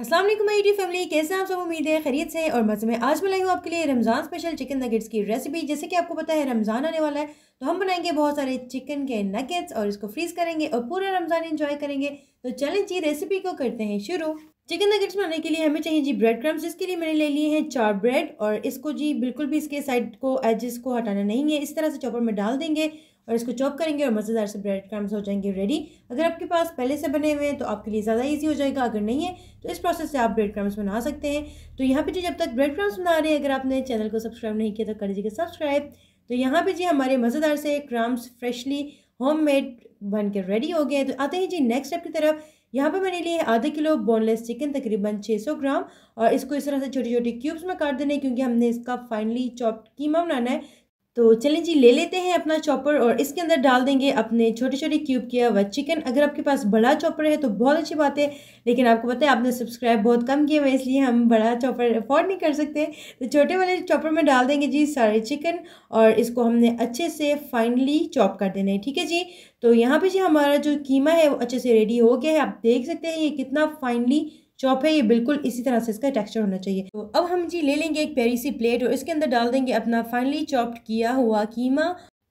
Aslam YouTube family कैसे हैं आप सब उम्मीद है खरीद से और मज़े में आज बनाई हूँ आपके लिए रमज़ान स्पेशल चिकन नगेट्स की रेसिपी जैसे कि आपको पता है रमज़ान आने वाला है तो हम बनाएंगे बहुत सारे चिकन के नगेट्स और इसको फ्रीज़ करेंगे और पूरा रमज़ान इंजॉय करेंगे तो चलें जी रेसिपी को करते हैं शुरू चिकन नगेट्स बनाने के लिए हमें चाहिए जी ब्रेड क्रम्स इसके लिए मैंने ले लिए हैं चार ब्रेड और इसको जी बिल्कुल भी इसके साइड को एजेस को हटाना नहीं है इस तरह से चॉपर में डाल देंगे और इसको चॉप करेंगे और मज़ेदार से ब्रेड क्रम्स हो जाएंगे रेडी अगर आपके पास पहले से बने हुए हैं तो आपके लिए ज़्यादा ईजी हो जाएगा अगर नहीं है तो इस प्रोसेस से आप ब्रेड क्रम्स बना सकते हैं तो यहाँ पर जी जब तक ब्रेड क्रम्स बना रहे हैं अगर आपने चैनल को सब्सक्राइब नहीं किया तो कर दीजिएगा सब्सक्राइब तो यहाँ पर जी हमारे मज़ेदार से क्रम्स फ्रेशली होम बन कर रेडी हो गए तो आते हैं जी नेक्स्ट स्टेप की तरफ यहाँ पे मैंने लिए आधा किलो बोनलेस चिकन तकरीबन 600 ग्राम और इसको इस तरह से छोटी छोटी क्यूब्स में काट देने क्योंकि हमने इसका फाइनली चॉप कीमा बनाना है तो चलें जी ले लेते हैं अपना चॉपर और इसके अंदर डाल देंगे अपने छोटे छोटे क्यूब किया हुआ चिकन अगर आपके पास बड़ा चॉपर है तो बहुत अच्छी बात है लेकिन आपको पता है आपने सब्सक्राइब बहुत कम किए हुए इसलिए हम बड़ा चॉपर अफोर्ड नहीं कर सकते तो छोटे वाले चॉपर में डाल देंगे जी सारे चिकन और इसको हमने अच्छे से फाइनली चॉप कर देना है ठीक है जी तो यहाँ पर जी हमारा जो कीमा है वो अच्छे से रेडी हो गया है आप देख सकते हैं ये कितना फाइनली चॉप है ये बिल्कुल इसी तरह से इसका टेक्सचर होना चाहिए तो अब हम जी ले लेंगे एक पेरी सी प्लेट और इसके अंदर डाल देंगे अपना फाइनली चॉप्ड किया हुआ कीमा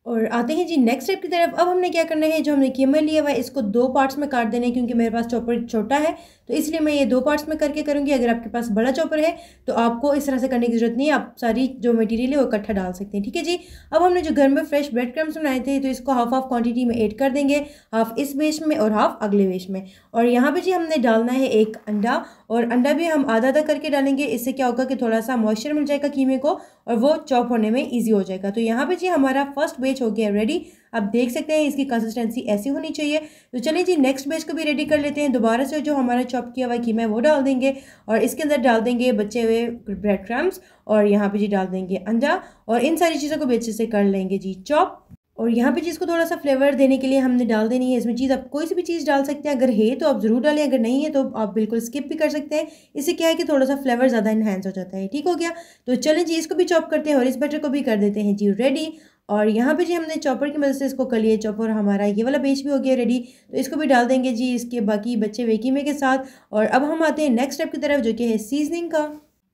और आते हैं जी नेक्स्ट स्टेप की तरफ अब हमने क्या करना है जो हमने कीमर लिया हुआ है इसको दो पार्ट्स में काट देना है क्योंकि मेरे पास चॉपर छोटा है तो इसलिए मैं ये दो पार्ट्स में करके करूँगी अगर आपके पास बड़ा चॉपर है तो आपको इस तरह से करने की ज़रूरत नहीं है आप सारी जो मटेरियल है वो इकट्ठा डाल सकते हैं ठीक है जी अब हमने जो घर में फ्रेश ब्रेड क्रम्स बनाए थे तो इसको हाफ हाफ क्वान्टिटी में एड कर देंगे हाफ इस बेच में और हाफ अगले वेश में और यहाँ पर जी हमने डालना है एक अंडा और अंडा भी हम आधा आधा करके डालेंगे इससे क्या होगा कि थोड़ा सा मॉइस्चर मिल जाएगा कीमे को और वो चॉप होने में ईजी हो जाएगा तो यहाँ पर जी हमारा फर्स्ट बेच हो गया रेडी आप देख सकते हैं इसकी कंसिस्टेंसी ऐसी होनी चाहिए तो चलिए जी नेक्स्ट बेच को भी रेडी कर लेते हैं दोबारा से जो हमारा चॉप किया हुआ कीमा है वो डाल देंगे और इसके अंदर डाल देंगे बचे हुए ब्रेड क्रम्स और यहाँ पे जी डाल देंगे अंडा और इन सारी चीज़ों को बेचे से कर लेंगे जी चॉप और यहाँ पे चीज़ को थोड़ा सा फ्लेवर देने के लिए हमने डाल देनी है इसमें चीज़ आप कोई सी भी चीज़ डाल सकते हैं अगर है तो आप ज़रूर डालें अगर नहीं है तो आप बिल्कुल स्किप भी कर सकते हैं इससे क्या है कि थोड़ा सा फ्लेवर ज़्यादा इन्हेंस हो जाता है ठीक हो गया तो चलें जी इसको भी चॉप करते हैं और इस बैटर को भी कर देते हैं जी रेडी और यहाँ पे जी हमने चॉपर की मदद से इसको कर लिए चॉपर हमारा ये वाला पेज भी हो गया रेडी तो इसको भी डाल देंगे जी इसके बाकी बच्चे वेकीमे के साथ और अब हम आते हैं नेक्स्ट स्टेप की तरफ जो कि है सीजनिंग का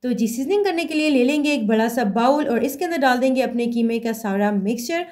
तो जी सीजनिंग करने के लिए ले लेंगे एक बड़ा सा बाउल और इसके अंदर डाल देंगे अपने कीमे का सारा मिक्सचर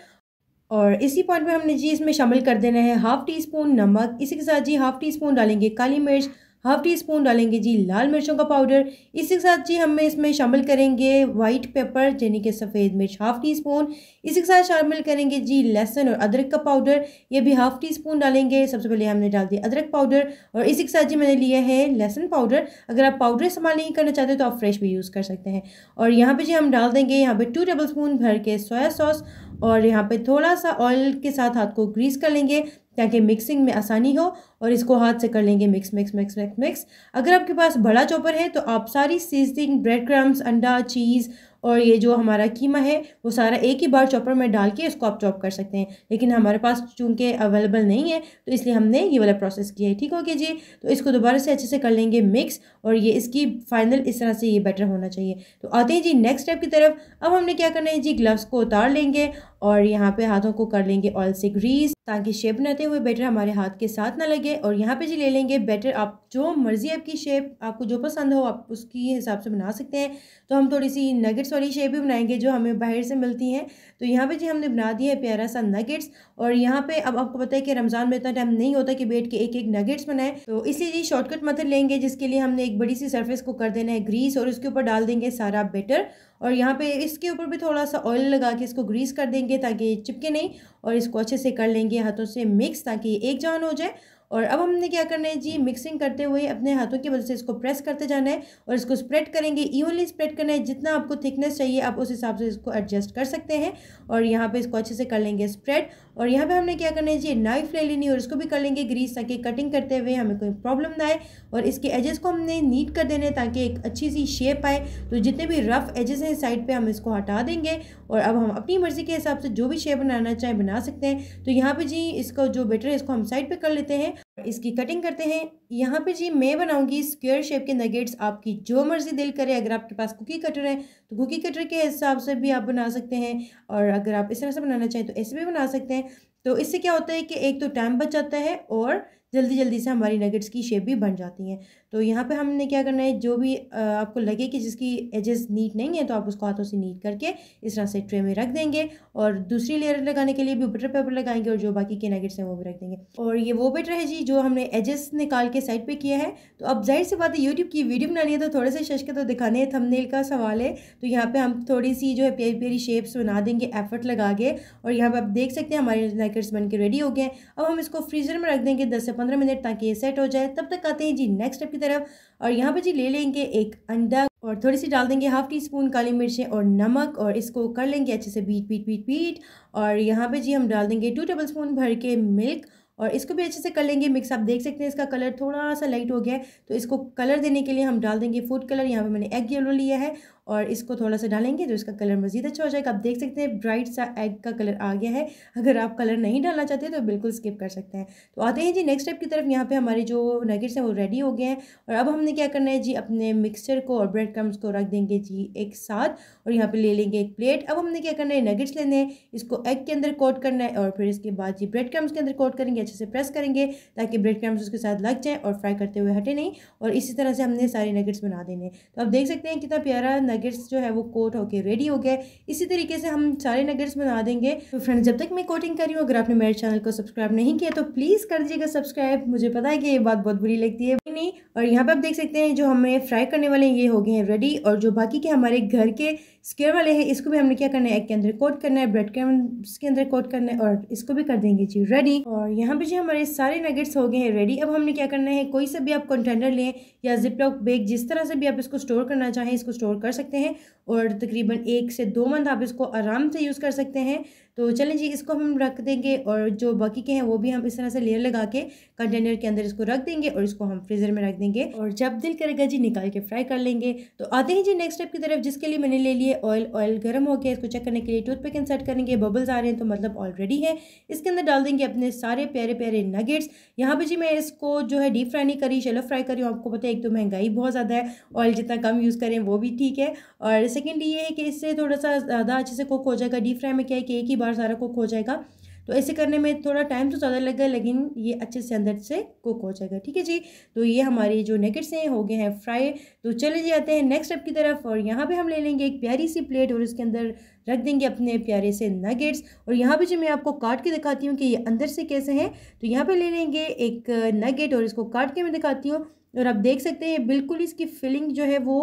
और इसी पॉइंट पे हमने जी इसमें शामिल कर देना है हाफ़ टी स्पून नमक इसी के साथ जी हाफ़ टी स्पून डालेंगे काली मिर्च हाफ टी स्पून डालेंगे जी लाल मिर्चों का पाउडर इसी के साथ जी हम इसमें शामिल करेंगे वाइट पेपर यानी कि सफ़ेद मिर्च हाफ टी स्पून इसी के साथ शामिल करेंगे जी लहसुन और अदरक का पाउडर ये भी हाफ टी स्पून डालेंगे सबसे पहले हमने डाल दिया अदरक पाउडर और इसी के साथ जी मैंने लिया है लहसुन पाउडर अगर आप पाउडर इस्तेमाल नहीं करना चाहते तो आप फ्रेश भी यूज़ कर सकते हैं और यहाँ पर जी हम डाल देंगे यहाँ पर टू टेबल स्पून भर के सोया सॉस और यहाँ पे थोड़ा सा ऑयल के साथ हाथ को ग्रीस कर लेंगे ताकि मिक्सिंग में आसानी हो और इसको हाथ से कर लेंगे mix mix mix mix mix अगर आपके पास बड़ा चॉपर है तो आप सारी सीजनिंग ब्रेड क्रम्स अंडा चीज़ और ये जो हमारा कीमा है वो सारा एक ही बार चॉपर में डाल के इसको आप चॉप कर सकते हैं लेकिन हमारे पास चूँकि अवेलेबल नहीं है तो इसलिए हमने ये वाला प्रोसेस किया है ठीक हो गया जी तो इसको दोबारा से अच्छे से कर लेंगे मिक्स और ये इसकी फाइनल इस तरह से ये बेटर होना चाहिए तो आते हैं जी नेक्स्ट स्टेप की तरफ अब हमने क्या करना है जी ग्लव्स को उतार लेंगे और यहाँ पे हाथों को कर लेंगे ऑयल से ग्रीस ताकि शेप नते हुए बैटर हमारे हाथ के साथ ना लगे और यहाँ पे जी ले लेंगे बैटर आप जो मर्ज़ी आपकी शेप आपको जो पसंद हो आप उसकी हिसाब से बना सकते हैं तो हम थोड़ी सी नगेट्स वाली शेप भी बनाएंगे जो हमें बाहर से मिलती हैं तो यहाँ पे जी हमने बना दिया है प्यारा सा नगेट्स और यहाँ पे अब आपको पता है कि रमज़ान में इतना टाइम नहीं होता कि बैठ के एक एक नगेट्स बनाएं तो इसलिए जी शॉर्टकट मथर लेंगे जिसके लिए हमने एक बड़ी सी सर्फेस को कर देना है ग्रीस और उसके ऊपर डाल देंगे सारा बेटर और यहाँ पे इसके ऊपर भी थोड़ा सा ऑयल लगा के इसको ग्रीस कर देंगे ताकि चिपके नहीं और इसको अच्छे से कर लेंगे हाथों से मिक्स ताकि एक जान हो जाए और अब हमने क्या करना है जी मिक्सिंग करते हुए अपने हाथों की मदद से इसको प्रेस करते जाना है और इसको स्प्रेड करेंगे इवनली स्प्रेड करना है जितना आपको थिकनेस चाहिए आप उस हिसाब से इसको एडजस्ट कर सकते हैं और यहाँ पे इसको अच्छे से कर लेंगे स्प्रेड और यहाँ पे हमने क्या करना है जी नाइफ ले लेनी और इसको भी कर लेंगे ग्रीस ताकि कटिंग करते हुए हमें कोई प्रॉब्लम ना आए और इसके एजेस को हमने नीट कर देने ताकि एक अच्छी सी शेप आए तो जितने भी रफ़ एजेस हैं साइड पर हम इसको हटा देंगे और अब हम अपनी मर्ज़ी के हिसाब से जो भी शेप बनाना चाहें बना सकते हैं तो यहाँ पर जी इसका जो बेटर है इसको हम साइड पर कर लेते हैं इसकी कटिंग करते हैं यहाँ पे जी मैं बनाऊंगी स्क्वायर शेप के नगेट्स आपकी जो मर्ज़ी दिल करे अगर आपके पास कुकी कटर है तो कुकी कटर के हिसाब से भी आप बना सकते हैं और अगर आप इस तरह से बनाना चाहें तो ऐसे भी बना सकते हैं तो इससे क्या होता है कि एक तो टाइम बच जाता है और जल्दी जल्दी से हमारी नगेट्स की शेप भी बन जाती हैं तो यहाँ पे हमने क्या करना है जो भी आपको लगे कि जिसकी एजेस नीट नहीं है तो आप उसको हाथों से नीट करके इस तरह से ट्रे में रख देंगे और दूसरी लेयर लगाने के लिए भी बटर पेपर लगाएंगे और जो बाकी के नगेट्स हैं वो भी रख देंगे और ये वो बेटर है जी जो हमने एजेस निकाल के साइड पे किया है तो अब जाहिर सी बात है यूट्यूब की वीडियो बनानी है तो थोड़े से शशके तो दिखाने हैं थंबनेल का सवाल है तो यहाँ पे हम थोड़ी सी जो है प्यारी प्यारी शेप्स बना देंगे एफर्ट लगा के और यहाँ पर आप देख सकते हैं हमारे स्नैकर्स बन के रेडी हो गए अब हम इसको फ्रीजर में रख देंगे दस से पंद्रह मिनट ताकि ये सेट हो जाए तब तक आते हैं जी नेक्स्ट स्टेप की तरफ और यहाँ पर जी ले लेंगे एक अंडा और थोड़ी सी डाल देंगे हाफ़ टी स्पून काली मिर्चें और नमक और इसको कर लेंगे अच्छे से बीट बीट बीट बीट और यहाँ पे जी हम डाल देंगे टू टेबल स्पून भर के मिल्क और इसको भी अच्छे से कर लेंगे मिक्स आप देख सकते हैं इसका कलर थोड़ा सा लाइट हो गया है तो इसको कलर देने के लिए हम डाल देंगे फूड कलर यहाँ पे मैंने एग येलो लिया है और इसको थोड़ा सा डालेंगे तो इसका कलर मज़ीद अच्छा हो जाएगा आप देख सकते हैं ब्राइट सा एग का कलर आ गया है अगर आप कलर नहीं डालना चाहते तो बिल्कुल स्किप कर सकते हैं तो आते हैं जी नेक्स्ट स्टेप की तरफ यहाँ पे हमारे जो नगेट्स हैं वो रेडी हो गए हैं और अब हमने क्या करना है जी अपने मिक्सचर को और ब्रेड क्रम्स को रख देंगे जी एक साथ और यहाँ पर ले लेंगे एक प्लेट अब हमने क्या करना है नगेट्स लेने हैं इसको एग के अंदर कोट करना है और फिर इसके बाद जी ब्रेड क्रम्स के अंदर कोट करेंगे अच्छे से प्रेस करेंगे ताकि ब्रेड क्रम्स उसके साथ लग जाएँ और फ्राई करते हुए हटे नहीं और इसी तरह से हमने सारे नगेट्स बना देने तो आप देख सकते हैं कितना प्यारा नगेट्स जो है वो कोट होके रेडी हो गए इसी तरीके से हम सारे नगेट्स बना देंगे तो फ्रेंड्स जब तक मैं कोटिंग कर रही हूँ अगर आपने मेरे चैनल को सब्सक्राइब नहीं किया तो प्लीज़ कर दीजिएगा सब्सक्राइब मुझे पता है कि ये बात बहुत बुरी लगती है ने और यहाँ पे आप देख सकते हैं जो हमने फ्राई करने वाले हैं ये हो गए हैं रेडी और जो बाकी के हमारे घर के स्केयर वाले हैं इसको भी हमने क्या करना है एग के अंदर कोट करना है ब्रेड क्रम्स के अंदर कोट करना है और इसको भी कर देंगे जी रेडी और यहाँ पे जो हमारे सारे नगेट्स हो गए हैं रेडी अब हमने क्या करना है कोई सा भी आप कंटेनर लें या जिपलॉक बेग जिस तरह से भी आप इसको स्टोर करना चाहें इसको स्टोर कर सकते हैं और तकरीबन एक से दो मंथ आप इसको आराम से यूज़ कर सकते हैं तो चलें जी इसको हम रख देंगे और जो बाकी के हैं वो भी हम इस तरह से लेयर लगा के कंटेनर के अंदर इसको रख देंगे और इसको हम फ्रीज़र में रख देंगे और जब दिल करेगा जी निकाल के फ्राई कर लेंगे तो आते हैं जी नेक्स्ट स्टेप की तरफ जिसके लिए मैंने ले लिए ऑयल ऑयल गर्म हो गया इसको चेक करने के लिए टूथपिक इंसर्ट करेंगे बबल्स आ रहे हैं तो मतलब ऑलरेडी है इसके अंदर डाल देंगे अपने सारे प्यारे प्यारे नगेट्स यहाँ पर जी मैं इसको जो है डीप फ्राई नहीं करी शेलो फ्राई करी आपको पता है एक तो महंगाई बहुत ज़्यादा है ऑयल जितना कम यूज़ करें वो भी ठीक है और सेकेंड ये है कि इससे थोड़ा सा ज़्यादा अच्छे से कुक हो जाएगा डीप फ्राई में क्या है कि एक ही बार सारा कुक हो जाएगा तो ऐसे करने में थोड़ा टाइम तो ज़्यादा लगेगा लेकिन ये अच्छे से अंदर से कुक हो जाएगा ठीक है जी तो ये हमारे जो नेगेट्स हैं हो गए हैं फ्राई तो चले जाते हैं नेक्स्ट स्टेप की तरफ और यहाँ पे हम ले लेंगे एक प्यारी सी प्लेट और इसके अंदर रख देंगे अपने प्यारे से नगेट्स और यहाँ पे जो मैं आपको काट के दिखाती हूँ कि ये अंदर से कैसे हैं तो यहाँ पर ले लेंगे एक नगेट और इसको काट के मैं दिखाती हूँ और आप देख सकते हैं बिल्कुल इसकी फिलिंग जो है वो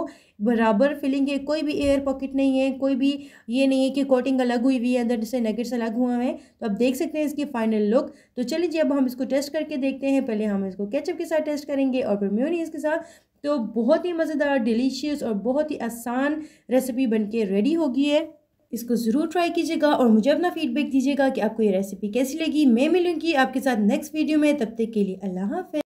बराबर फिलिंग है कोई भी एयर पॉकेट नहीं है कोई भी ये नहीं है कि कोटिंग अलग हुई हुई है अंदर से नेगेट्स अलग हुआ है तो आप देख सकते हैं इसकी फाइनल लुक तो चलिए जी अब हम इसको टेस्ट करके देखते हैं पहले हम इसको केचअप के साथ टेस्ट करेंगे और फिर म्योनीस के साथ तो बहुत ही मज़ेदार डिलीशियस और बहुत ही आसान रेसिपी के रेडी होगी है इसको ज़रूर ट्राई कीजिएगा और मुझे अपना फीडबैक दीजिएगा कि आपको ये रेसिपी कैसी लगी मैं मिलूँगी आपके साथ नेक्स्ट वीडियो में तब तक के लिए अल्लाह हाफ